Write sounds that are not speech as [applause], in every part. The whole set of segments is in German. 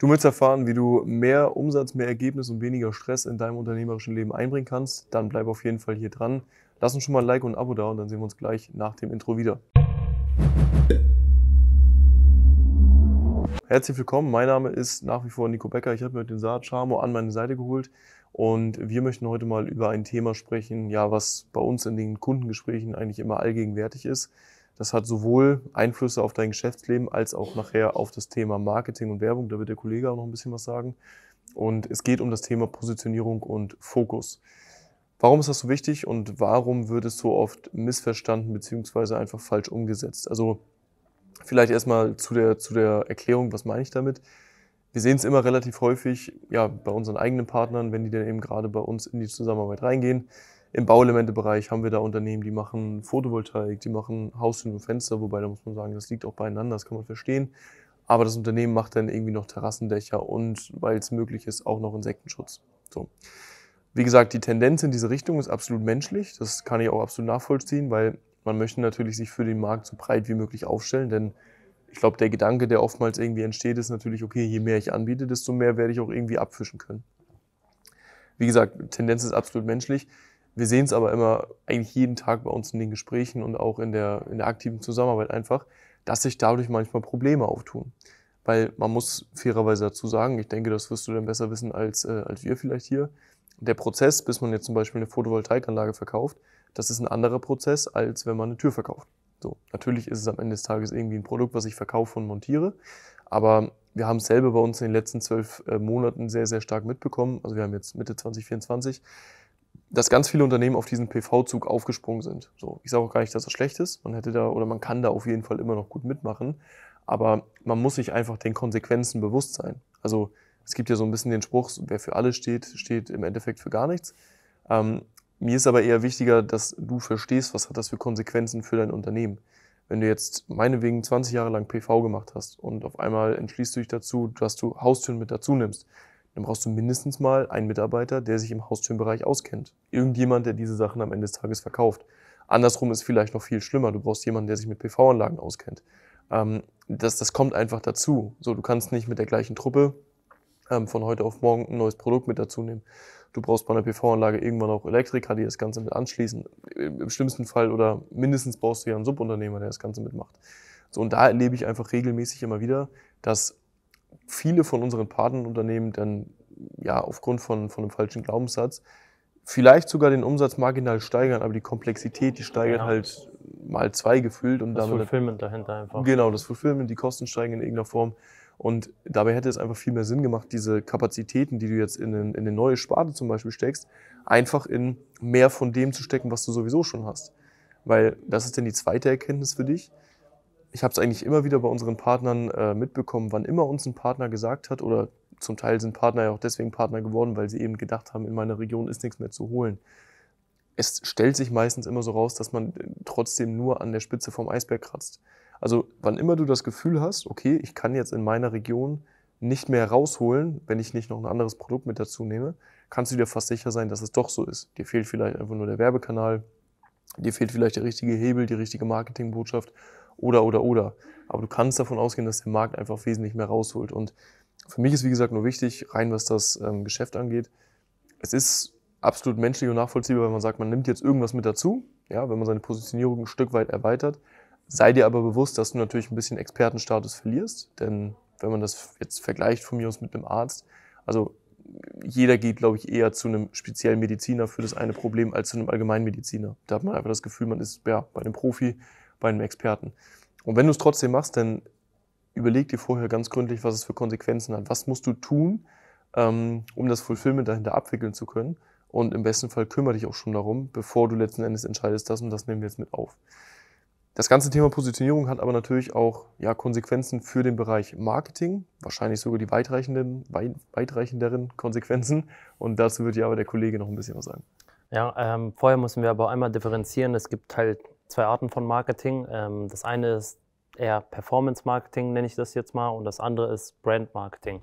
Du möchtest erfahren, wie du mehr Umsatz, mehr Ergebnis und weniger Stress in deinem unternehmerischen Leben einbringen kannst? Dann bleib auf jeden Fall hier dran. Lass uns schon mal ein Like und ein Abo da und dann sehen wir uns gleich nach dem Intro wieder. Herzlich willkommen, mein Name ist nach wie vor Nico Becker. Ich habe mir den Saat Charmo an meine Seite geholt und wir möchten heute mal über ein Thema sprechen, ja, was bei uns in den Kundengesprächen eigentlich immer allgegenwärtig ist. Das hat sowohl Einflüsse auf dein Geschäftsleben als auch nachher auf das Thema Marketing und Werbung. Da wird der Kollege auch noch ein bisschen was sagen. Und es geht um das Thema Positionierung und Fokus. Warum ist das so wichtig und warum wird es so oft missverstanden bzw. einfach falsch umgesetzt? Also vielleicht erstmal zu der, zu der Erklärung, was meine ich damit? Wir sehen es immer relativ häufig ja, bei unseren eigenen Partnern, wenn die dann eben gerade bei uns in die Zusammenarbeit reingehen im Bauelementebereich haben wir da Unternehmen, die machen Photovoltaik, die machen Haus und Fenster, wobei da muss man sagen, das liegt auch beieinander, das kann man verstehen. Aber das Unternehmen macht dann irgendwie noch Terrassendächer und, weil es möglich ist, auch noch Insektenschutz. So. Wie gesagt, die Tendenz in diese Richtung ist absolut menschlich. Das kann ich auch absolut nachvollziehen, weil man möchte natürlich sich für den Markt so breit wie möglich aufstellen, denn ich glaube, der Gedanke, der oftmals irgendwie entsteht, ist natürlich, okay, je mehr ich anbiete, desto mehr werde ich auch irgendwie abfischen können. Wie gesagt, Tendenz ist absolut menschlich. Wir sehen es aber immer eigentlich jeden Tag bei uns in den Gesprächen und auch in der, in der aktiven Zusammenarbeit einfach, dass sich dadurch manchmal Probleme auftun. Weil man muss fairerweise dazu sagen, ich denke, das wirst du dann besser wissen als, äh, als wir vielleicht hier. Der Prozess, bis man jetzt zum Beispiel eine Photovoltaikanlage verkauft, das ist ein anderer Prozess, als wenn man eine Tür verkauft. So, natürlich ist es am Ende des Tages irgendwie ein Produkt, was ich verkaufe und montiere. Aber wir haben es selber bei uns in den letzten zwölf äh, Monaten sehr, sehr stark mitbekommen. Also wir haben jetzt Mitte 2024 dass ganz viele Unternehmen auf diesen PV-Zug aufgesprungen sind. So, ich sage auch gar nicht, dass das schlecht ist. Man hätte da oder man kann da auf jeden Fall immer noch gut mitmachen. Aber man muss sich einfach den Konsequenzen bewusst sein. Also es gibt ja so ein bisschen den Spruch, wer für alle steht, steht im Endeffekt für gar nichts. Ähm, mir ist aber eher wichtiger, dass du verstehst, was hat das für Konsequenzen für dein Unternehmen. Wenn du jetzt meinetwegen 20 Jahre lang PV gemacht hast und auf einmal entschließt du dich dazu, dass du Haustüren mit dazu nimmst, dann brauchst du mindestens mal einen Mitarbeiter, der sich im Haustürenbereich auskennt. Irgendjemand, der diese Sachen am Ende des Tages verkauft. Andersrum ist vielleicht noch viel schlimmer. Du brauchst jemanden, der sich mit PV-Anlagen auskennt. Ähm, das, das kommt einfach dazu. So, du kannst nicht mit der gleichen Truppe ähm, von heute auf morgen ein neues Produkt mit dazu nehmen. Du brauchst bei einer PV-Anlage irgendwann auch Elektriker, die das Ganze mit anschließen. Im schlimmsten Fall oder mindestens brauchst du ja einen Subunternehmer, der das Ganze mitmacht. So, und da erlebe ich einfach regelmäßig immer wieder, dass viele von unseren Partnerunternehmen dann ja aufgrund von, von einem falschen Glaubenssatz vielleicht sogar den Umsatz marginal steigern, aber die Komplexität, die steigert genau. halt mal zwei gefühlt und das damit. Das Fulfillment dahinter einfach. Genau, das Fulfillment, die Kosten steigen in irgendeiner Form. Und dabei hätte es einfach viel mehr Sinn gemacht, diese Kapazitäten, die du jetzt in, in eine neue Sparte zum Beispiel steckst, einfach in mehr von dem zu stecken, was du sowieso schon hast. Weil das ist dann die zweite Erkenntnis für dich ich habe es eigentlich immer wieder bei unseren Partnern äh, mitbekommen, wann immer uns ein Partner gesagt hat, oder zum Teil sind Partner ja auch deswegen Partner geworden, weil sie eben gedacht haben, in meiner Region ist nichts mehr zu holen. Es stellt sich meistens immer so raus, dass man äh, trotzdem nur an der Spitze vom Eisberg kratzt. Also wann immer du das Gefühl hast, okay, ich kann jetzt in meiner Region nicht mehr rausholen, wenn ich nicht noch ein anderes Produkt mit dazu nehme, kannst du dir fast sicher sein, dass es doch so ist. Dir fehlt vielleicht einfach nur der Werbekanal, dir fehlt vielleicht der richtige Hebel, die richtige Marketingbotschaft oder, oder, oder. Aber du kannst davon ausgehen, dass der Markt einfach wesentlich mehr rausholt. Und für mich ist, wie gesagt, nur wichtig, rein was das ähm, Geschäft angeht. Es ist absolut menschlich und nachvollziehbar, wenn man sagt, man nimmt jetzt irgendwas mit dazu, ja, wenn man seine Positionierung ein Stück weit erweitert. Sei dir aber bewusst, dass du natürlich ein bisschen Expertenstatus verlierst, denn wenn man das jetzt vergleicht von mir aus mit einem Arzt, also jeder geht, glaube ich, eher zu einem speziellen Mediziner für das eine Problem als zu einem Allgemeinmediziner. Da hat man einfach das Gefühl, man ist ja, bei einem Profi bei einem Experten. Und wenn du es trotzdem machst, dann überleg dir vorher ganz gründlich, was es für Konsequenzen hat. Was musst du tun, ähm, um das Fulfillment dahinter abwickeln zu können? Und im besten Fall kümmere dich auch schon darum, bevor du letzten Endes entscheidest, das und das nehmen wir jetzt mit auf. Das ganze Thema Positionierung hat aber natürlich auch ja, Konsequenzen für den Bereich Marketing, wahrscheinlich sogar die weitreichenden, weitreichenderen Konsequenzen. Und dazu wird ja aber der Kollege noch ein bisschen was sagen. Ja, ähm, vorher müssen wir aber einmal differenzieren. Es gibt halt zwei Arten von Marketing. Ähm, das eine ist eher Performance Marketing, nenne ich das jetzt mal, und das andere ist Brand Marketing.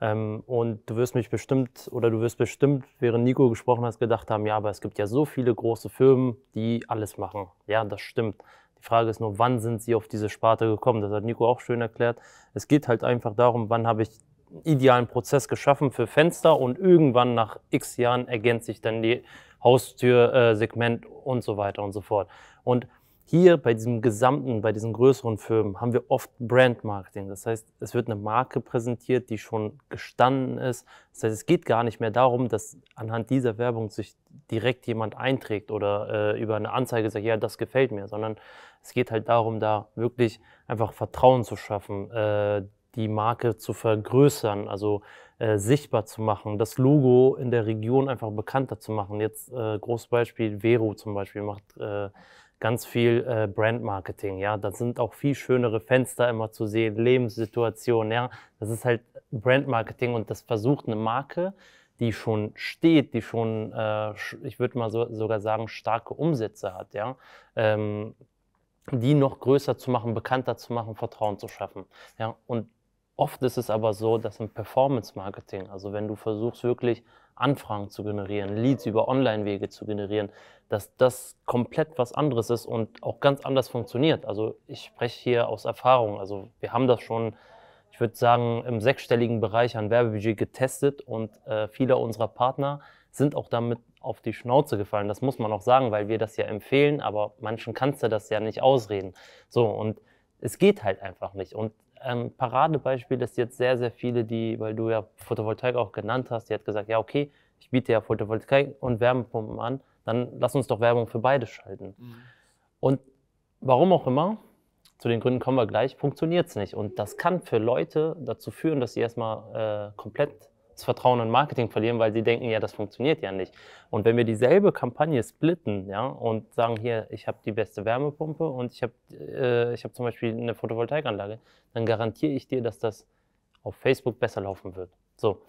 Ähm, und du wirst mich bestimmt, oder du wirst bestimmt, während Nico gesprochen hat, gedacht haben, ja, aber es gibt ja so viele große Firmen, die alles machen. Ja, das stimmt. Die Frage ist nur, wann sind sie auf diese Sparte gekommen? Das hat Nico auch schön erklärt. Es geht halt einfach darum, wann habe ich einen idealen Prozess geschaffen für Fenster und irgendwann nach x Jahren ergänzt sich dann die Haustürsegment äh, und so weiter und so fort. Und hier bei diesem gesamten, bei diesen größeren Firmen haben wir oft Brandmarketing. Das heißt, es wird eine Marke präsentiert, die schon gestanden ist. Das heißt, es geht gar nicht mehr darum, dass anhand dieser Werbung sich direkt jemand einträgt oder äh, über eine Anzeige sagt, ja, das gefällt mir, sondern es geht halt darum, da wirklich einfach Vertrauen zu schaffen, äh, die Marke zu vergrößern, also äh, sichtbar zu machen, das Logo in der Region einfach bekannter zu machen. Jetzt äh, großes Beispiel, Vero zum Beispiel macht äh, ganz viel äh, Brandmarketing, ja. Da sind auch viel schönere Fenster immer zu sehen, Lebenssituationen, ja. Das ist halt Brandmarketing und das versucht eine Marke, die schon steht, die schon, äh, ich würde mal so, sogar sagen, starke Umsätze hat, ja. Ähm, die noch größer zu machen, bekannter zu machen, Vertrauen zu schaffen. Ja, und Oft ist es aber so, dass im Performance-Marketing, also wenn du versuchst wirklich Anfragen zu generieren, Leads über Online-Wege zu generieren, dass das komplett was anderes ist und auch ganz anders funktioniert. Also ich spreche hier aus Erfahrung. Also wir haben das schon, ich würde sagen, im sechsstelligen Bereich an Werbebudget getestet und äh, viele unserer Partner sind auch damit auf die Schnauze gefallen. Das muss man auch sagen, weil wir das ja empfehlen, aber manchen kannst du das ja nicht ausreden. So und es geht halt einfach nicht. Und ähm, Paradebeispiel ist jetzt sehr, sehr viele, die, weil du ja Photovoltaik auch genannt hast, die hat gesagt, ja, okay, ich biete ja Photovoltaik und Wärmepumpen an, dann lass uns doch Werbung für beide schalten. Mhm. Und warum auch immer, zu den Gründen kommen wir gleich, funktioniert es nicht. Und das kann für Leute dazu führen, dass sie erstmal äh, komplett das Vertrauen in Marketing verlieren, weil sie denken, ja, das funktioniert ja nicht. Und wenn wir dieselbe Kampagne splitten ja, und sagen, hier, ich habe die beste Wärmepumpe und ich habe äh, hab zum Beispiel eine Photovoltaikanlage, dann garantiere ich dir, dass das auf Facebook besser laufen wird. So.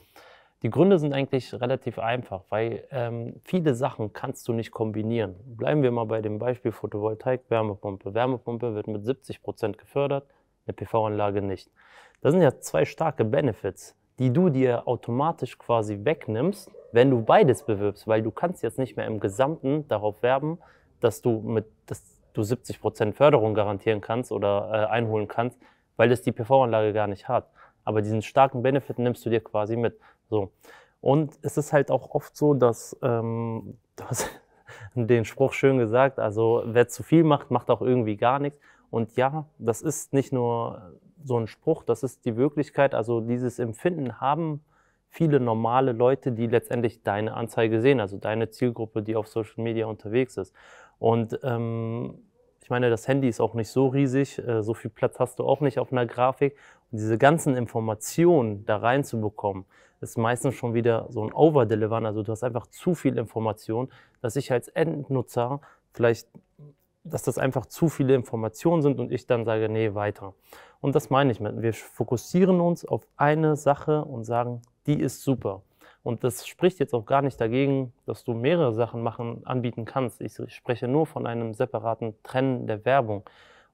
Die Gründe sind eigentlich relativ einfach, weil ähm, viele Sachen kannst du nicht kombinieren. Bleiben wir mal bei dem Beispiel Photovoltaik, Wärmepumpe. Wärmepumpe wird mit 70 Prozent gefördert, eine PV-Anlage nicht. Das sind ja zwei starke Benefits die du dir automatisch quasi wegnimmst, wenn du beides bewirbst, weil du kannst jetzt nicht mehr im Gesamten darauf werben, dass du mit dass du 70 Prozent Förderung garantieren kannst oder äh, einholen kannst, weil das die PV-Anlage gar nicht hat. Aber diesen starken Benefit nimmst du dir quasi mit. So. Und es ist halt auch oft so, dass, ähm, du hast [laughs] den Spruch schön gesagt, also wer zu viel macht, macht auch irgendwie gar nichts. Und ja, das ist nicht nur so ein Spruch, das ist die Wirklichkeit, also dieses Empfinden haben viele normale Leute, die letztendlich deine Anzeige sehen, also deine Zielgruppe, die auf Social Media unterwegs ist. Und ähm, ich meine, das Handy ist auch nicht so riesig, äh, so viel Platz hast du auch nicht auf einer Grafik. Und diese ganzen Informationen da reinzubekommen, ist meistens schon wieder so ein Overdeliver. Also du hast einfach zu viel Information, dass ich als Endnutzer vielleicht, dass das einfach zu viele Informationen sind und ich dann sage, nee, weiter. Und das meine ich mit. Wir fokussieren uns auf eine Sache und sagen, die ist super. Und das spricht jetzt auch gar nicht dagegen, dass du mehrere Sachen machen, anbieten kannst. Ich spreche nur von einem separaten Trennen der Werbung.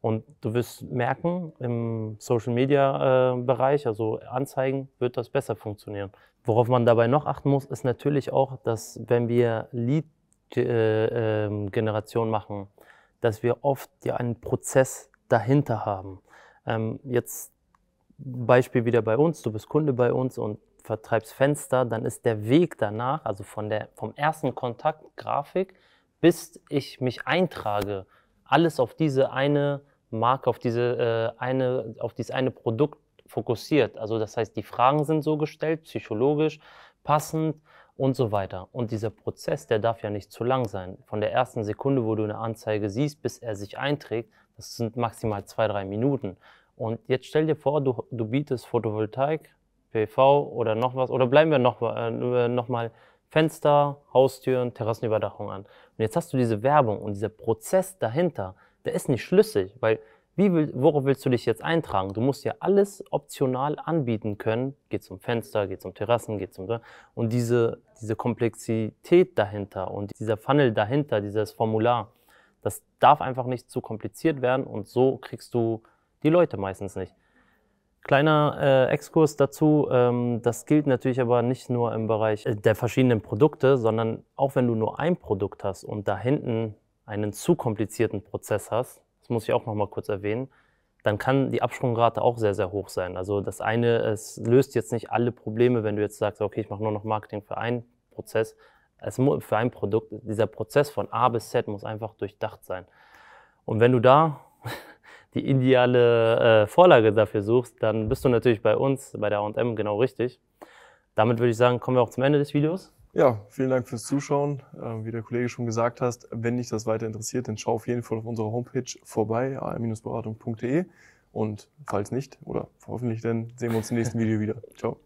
Und du wirst merken, im Social Media äh, Bereich, also Anzeigen, wird das besser funktionieren. Worauf man dabei noch achten muss, ist natürlich auch, dass wenn wir Lead-Generation äh, äh, machen, dass wir oft ja einen Prozess dahinter haben. Ähm, jetzt Beispiel wieder bei uns, du bist Kunde bei uns und vertreibst Fenster, dann ist der Weg danach, also von der, vom ersten Kontakt, Grafik, bis ich mich eintrage, alles auf diese eine Marke, auf, diese, äh, eine, auf dieses eine Produkt fokussiert. Also das heißt, die Fragen sind so gestellt, psychologisch, passend und so weiter. Und dieser Prozess, der darf ja nicht zu lang sein. Von der ersten Sekunde, wo du eine Anzeige siehst, bis er sich einträgt, das sind maximal zwei, drei Minuten. Und jetzt stell dir vor, du, du bietest Photovoltaik, PV oder noch was, oder bleiben wir noch, äh, noch mal Fenster, Haustüren, Terrassenüberdachung an. Und jetzt hast du diese Werbung und dieser Prozess dahinter, der ist nicht schlüssig, weil wie will, worauf willst du dich jetzt eintragen? Du musst ja alles optional anbieten können. Geht zum Fenster, geht zum Terrassen, geht zum und diese diese Komplexität dahinter und dieser Funnel dahinter, dieses Formular, das darf einfach nicht zu kompliziert werden und so kriegst du die Leute meistens nicht. Kleiner äh, Exkurs dazu, ähm, das gilt natürlich aber nicht nur im Bereich äh, der verschiedenen Produkte, sondern auch wenn du nur ein Produkt hast und da hinten einen zu komplizierten Prozess hast, das muss ich auch nochmal kurz erwähnen, dann kann die Absprungrate auch sehr, sehr hoch sein. Also das eine, es löst jetzt nicht alle Probleme, wenn du jetzt sagst, okay, ich mache nur noch Marketing für einen Prozess, es muss, für ein Produkt, dieser Prozess von A bis Z muss einfach durchdacht sein. Und wenn du da [laughs] die ideale äh, Vorlage dafür suchst, dann bist du natürlich bei uns, bei der AM, genau richtig. Damit würde ich sagen, kommen wir auch zum Ende des Videos. Ja, vielen Dank fürs Zuschauen. Ähm, wie der Kollege schon gesagt hast, wenn dich das weiter interessiert, dann schau auf jeden Fall auf unserer Homepage vorbei, am-beratung.de. Und falls nicht, oder hoffentlich, dann sehen wir uns im nächsten Video wieder. Ciao.